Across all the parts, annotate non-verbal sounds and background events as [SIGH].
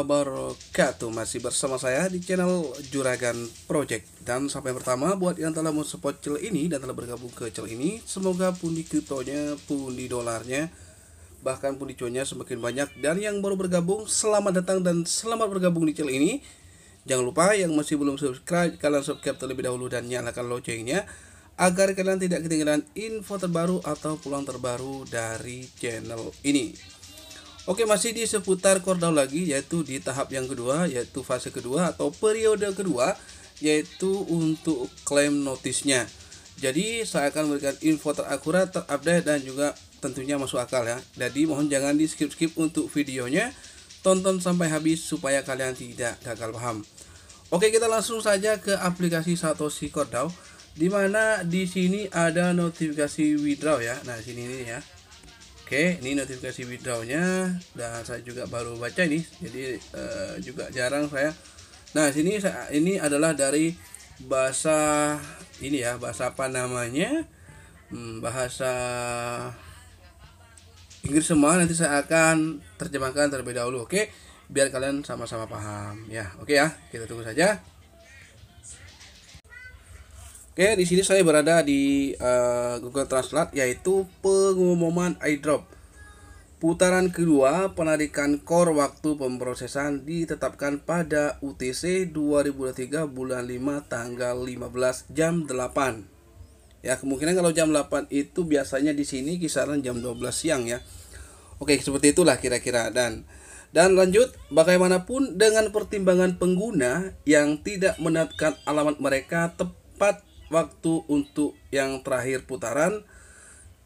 wabarakatuh Masih bersama saya di channel Juragan Project Dan sampai pertama buat yang telah support channel ini dan telah bergabung ke channel ini Semoga pun pundi kriptonya, pundi dolarnya, bahkan pun di cuannya semakin banyak Dan yang baru bergabung, selamat datang dan selamat bergabung di channel ini Jangan lupa yang masih belum subscribe, kalian subscribe terlebih dahulu dan nyalakan loncengnya Agar kalian tidak ketinggalan info terbaru atau pulang terbaru dari channel ini Oke, masih di seputar Kordau lagi yaitu di tahap yang kedua yaitu fase kedua atau periode kedua yaitu untuk klaim notisnya. Jadi saya akan memberikan info terakurat, terupdate dan juga tentunya masuk akal ya. Jadi mohon jangan di skip-skip untuk videonya. Tonton sampai habis supaya kalian tidak gagal paham. Oke, kita langsung saja ke aplikasi Satoshi Kordau di mana di sini ada notifikasi withdraw ya. Nah, sini ini ya. Oke, ini notifikasi withdrawnya dan saya juga baru baca ini, jadi uh, juga jarang saya. Nah, sini ini adalah dari bahasa ini ya, bahasa apa namanya? Hmm, bahasa Inggris semua nanti saya akan terjemahkan terlebih dahulu, oke? Biar kalian sama-sama paham ya. Oke ya, kita tunggu saja. Oke, ya, di sini saya berada di uh, Google Translate yaitu pengumuman iDrop. Putaran kedua penarikan core waktu pemrosesan ditetapkan pada UTC 2023 bulan 5 tanggal 15 jam 8. Ya, kemungkinan kalau jam 8 itu biasanya di sini kisaran jam 12 siang ya. Oke, seperti itulah kira-kira dan dan lanjut, bagaimanapun dengan pertimbangan pengguna yang tidak menetapkan alamat mereka tepat waktu untuk yang terakhir putaran,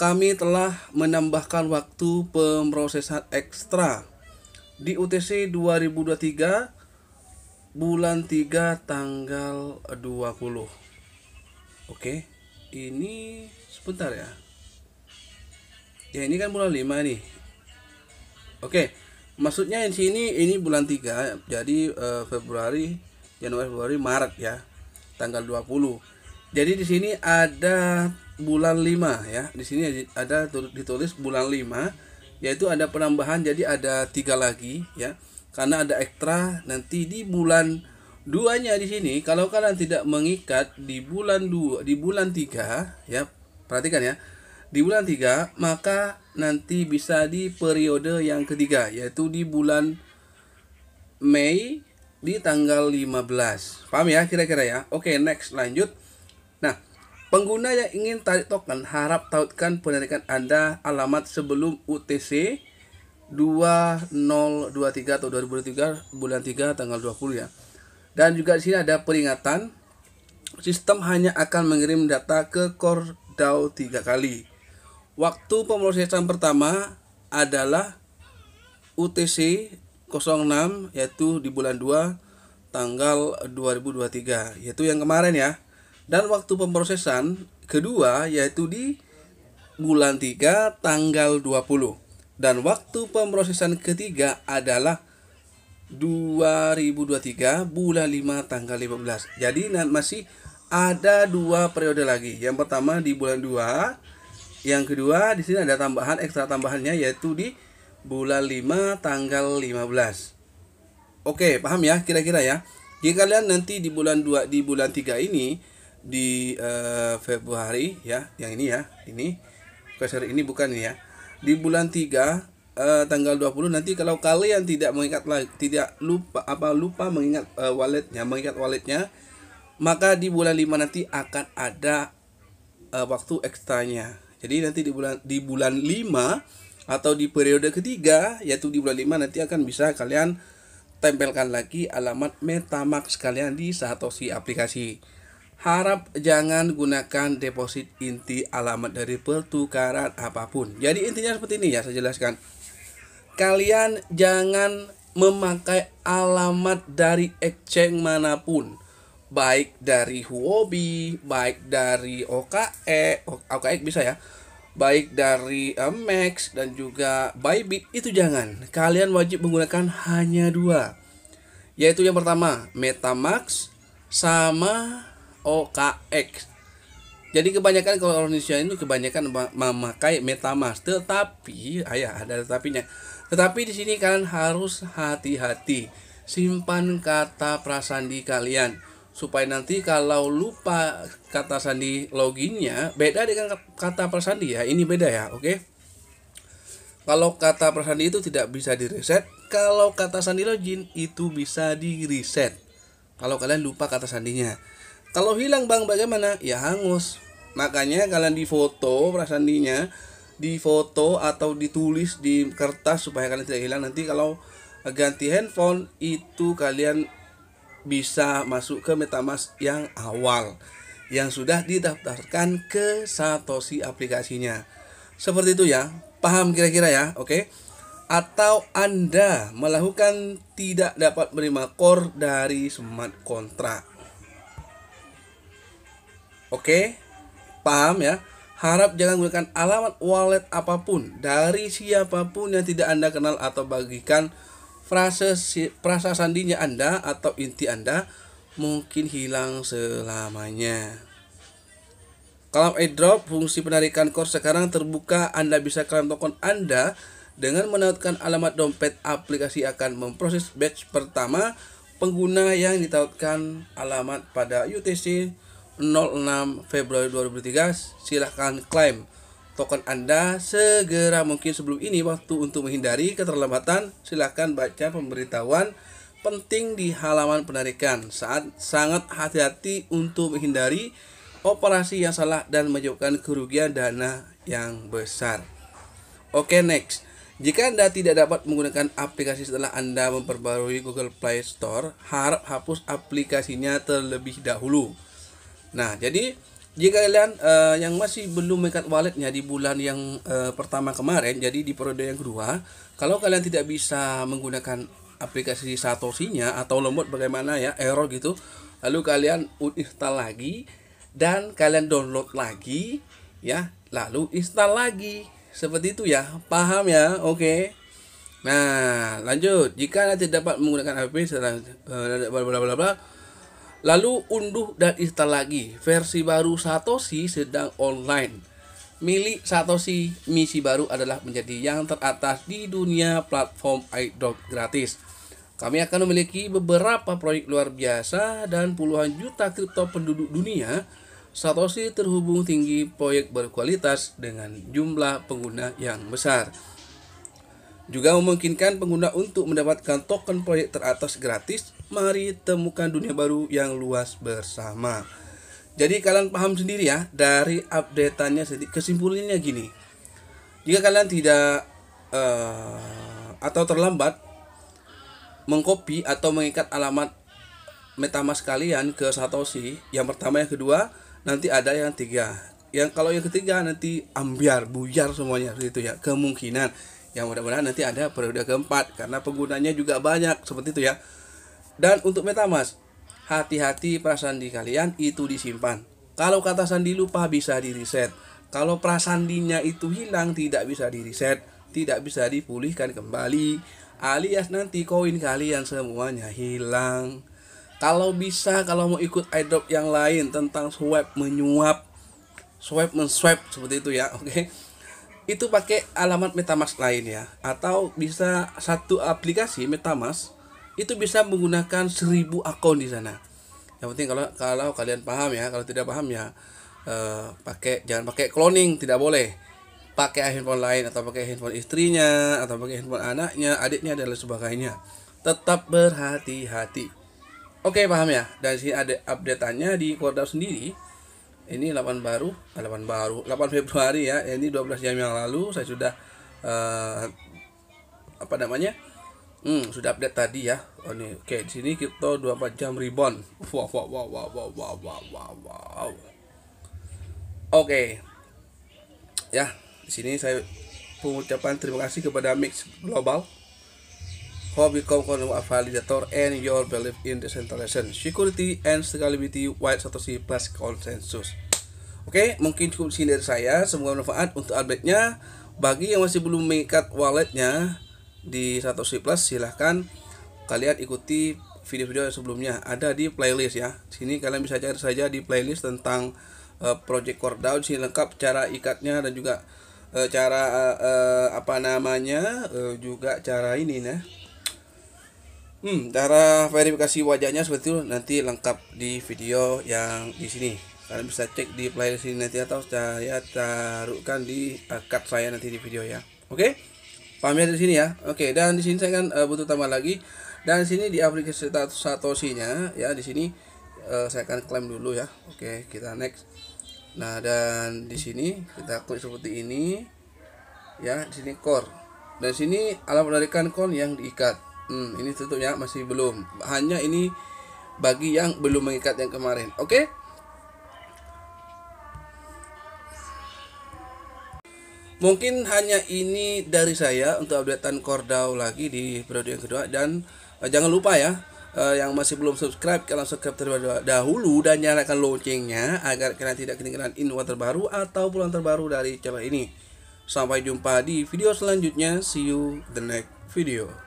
kami telah menambahkan waktu pemrosesan ekstra di UTC 2023 bulan 3 tanggal 20. Oke, ini sebentar ya. Ya ini kan bulan 5 nih. Oke, maksudnya di sini ini bulan 3 jadi uh, Februari, Januari, Februari, Maret ya. Tanggal 20 jadi di sini ada bulan 5 ya. Di sini ada ditulis bulan 5 yaitu ada penambahan jadi ada tiga lagi ya. Karena ada ekstra nanti di bulan duanya di sini kalau kalian tidak mengikat di bulan 2 di bulan 3 ya. Perhatikan ya. Di bulan 3 maka nanti bisa di periode yang ketiga yaitu di bulan Mei di tanggal 15. Paham ya kira-kira ya? Oke, next lanjut Nah, pengguna yang ingin tarik token harap tautkan penarikan Anda alamat sebelum UTC 2023 atau 2023 bulan 3 tanggal 20 ya. Dan juga di sini ada peringatan sistem hanya akan mengirim data ke core DAO 3 kali. Waktu pemrosesan pertama adalah UTC 06 yaitu di bulan 2 tanggal 2023 yaitu yang kemarin ya dan waktu pemrosesan kedua yaitu di bulan 3 tanggal 20 dan waktu pemrosesan ketiga adalah 2023 bulan 5 tanggal 15 jadi masih ada dua periode lagi yang pertama di bulan 2 yang kedua di sini ada tambahan ekstra tambahannya yaitu di bulan 5 tanggal 15 oke paham ya kira-kira ya jika kalian nanti di bulan 2 di bulan 3 ini di uh, Februari ya, yang ini ya, ini kuesioner ini bukan ya. Di bulan 3 uh, eh, tanggal 20 nanti kalau kalian tidak mengingat lagi tidak lupa apa lupa mengingat uh, walletnya mengingat walletnya maka di bulan 5 nanti akan ada uh, waktu ekstranya jadi nanti di bulan di bulan 5 atau di periode ketiga yaitu di bulan 5 nanti akan bisa kalian tempelkan lagi alamat metamax kalian di Satoshi aplikasi harap jangan gunakan deposit inti alamat dari pertukaran apapun. Jadi intinya seperti ini ya, saya jelaskan. Kalian jangan memakai alamat dari exchange manapun, baik dari Huobi, baik dari OKE, OKE bisa ya, baik dari eh, Max dan juga Bybit itu jangan. Kalian wajib menggunakan hanya dua, yaitu yang pertama MetaMask sama O K X. Jadi kebanyakan kalau orang Indonesia itu kebanyakan memakai MetaMask, tetapi ayah ada tetapinya. Tetapi di sini kalian harus hati-hati. Simpan kata prasandi kalian supaya nanti kalau lupa kata sandi loginnya beda dengan kata prasandi ya. Ini beda ya, oke? Okay? Kalau kata prasandi itu tidak bisa direset, kalau kata sandi login itu bisa direset. Kalau kalian lupa kata sandinya. Kalau hilang bang bagaimana? Ya hangus. Makanya kalian di foto prasandinya, foto atau ditulis di kertas supaya kalian tidak hilang. Nanti kalau ganti handphone itu kalian bisa masuk ke MetaMask yang awal yang sudah didaftarkan ke Satoshi aplikasinya. Seperti itu ya. Paham kira-kira ya, oke? Okay? Atau Anda melakukan tidak dapat menerima core dari smart contract Oke, paham ya? Harap jangan gunakan alamat wallet apapun dari siapapun yang tidak Anda kenal atau bagikan frase frasa sandinya Anda atau inti Anda mungkin hilang selamanya. Kalau airdrop, fungsi penarikan core sekarang terbuka. Anda bisa klaim token Anda dengan menautkan alamat dompet. Aplikasi akan memproses batch pertama pengguna yang ditautkan alamat pada UTC 06 Februari 2023 silahkan klaim token Anda segera mungkin sebelum ini waktu untuk menghindari keterlambatan silahkan baca pemberitahuan penting di halaman penarikan saat sangat hati-hati untuk menghindari operasi yang salah dan menyebabkan kerugian dana yang besar oke okay, next jika Anda tidak dapat menggunakan aplikasi setelah Anda memperbarui Google Play Store harap hapus aplikasinya terlebih dahulu Nah, jadi jika kalian uh, yang masih belum mengikat walletnya di bulan yang uh, pertama kemarin, jadi di periode yang kedua, kalau kalian tidak bisa menggunakan aplikasi Satoshi-nya atau lembut bagaimana ya error gitu, lalu kalian uninstall lagi dan kalian download lagi ya, lalu install lagi. Seperti itu ya, paham ya? Oke. Okay. Nah, lanjut. Jika nanti dapat menggunakan HP, eh, bla bla bla bla Lalu unduh dan install lagi versi baru Satoshi sedang online. Milik Satoshi, misi baru adalah menjadi yang teratas di dunia platform iDrop gratis. Kami akan memiliki beberapa proyek luar biasa dan puluhan juta kripto penduduk dunia. Satoshi terhubung tinggi proyek berkualitas dengan jumlah pengguna yang besar. Juga memungkinkan pengguna untuk mendapatkan token proyek teratas gratis mari temukan dunia baru yang luas bersama. Jadi kalian paham sendiri ya dari update-annya. updateannya kesimpulannya gini. Jika kalian tidak uh, atau terlambat mengcopy atau mengikat alamat MetaMask kalian ke Satoshi, yang pertama yang kedua, nanti ada yang tiga. Yang kalau yang ketiga nanti ambiar, buyar semuanya gitu ya. Kemungkinan yang mudah-mudahan nanti ada periode keempat karena penggunanya juga banyak seperti itu ya. Dan untuk metamask, hati-hati perasaan di kalian itu disimpan. Kalau kata sandi lupa bisa di reset. Kalau prasandinya itu hilang tidak bisa di reset, tidak bisa dipulihkan kembali. Alias nanti koin kalian semuanya hilang. Kalau bisa kalau mau ikut airdrop yang lain tentang swipe menyuap, swap menswap seperti itu ya, [LAUGHS] oke. Okay? itu pakai alamat MetaMask lain ya atau bisa satu aplikasi MetaMask itu bisa menggunakan seribu akun di sana yang penting kalau kalau kalian paham ya kalau tidak paham ya eh, pakai jangan pakai cloning tidak boleh pakai handphone lain atau pakai handphone istrinya atau pakai handphone anaknya adiknya dan lain sebagainya tetap berhati-hati oke paham ya dan sini ada updateannya di Korda sendiri ini 8 baru 8 eh, baru 8 Februari ya ini 12 jam yang lalu saya sudah uh, apa namanya Hmm, sudah update tadi ya. Oh nih, oke di sini kita 24 jam rebound, Wow, wow, wow, wow, wow, wow, wow, wow. Oke. Ya, di sini saya pengucapan terima kasih kepada Mix Global. Hobi, you a validator and your belief in decentralization, security and scalability white Satoshi plus consensus. Oke, mungkin cukup sini dari saya. Semoga bermanfaat untuk update-nya. Bagi yang masih belum mengikat walletnya, di Satoshi Plus silahkan kalian ikuti video-video sebelumnya ada di playlist ya sini kalian bisa cari saja di playlist tentang uh, project core down sini lengkap cara ikatnya dan juga uh, cara uh, apa namanya uh, juga cara ini nah hmm, cara verifikasi wajahnya seperti itu nanti lengkap di video yang di sini kalian bisa cek di playlist ini nanti atau saya taruhkan di akad saya nanti di video ya oke okay? paham di sini ya oke dan di sini saya kan uh, butuh tambah lagi dan di sini di aplikasi Satoshi nya ya di sini uh, saya akan klaim dulu ya oke kita next nah dan di sini kita klik seperti ini ya di sini core dan di sini alat penarikan core yang diikat hmm, ini tutupnya masih belum hanya ini bagi yang belum mengikat yang kemarin oke Mungkin hanya ini dari saya untuk updatean Kordau lagi di periode yang kedua dan uh, jangan lupa ya uh, yang masih belum subscribe kalian subscribe terlebih dahulu dan nyalakan loncengnya agar kalian tidak ketinggalan info terbaru atau pulang terbaru dari channel ini. Sampai jumpa di video selanjutnya. See you the next video.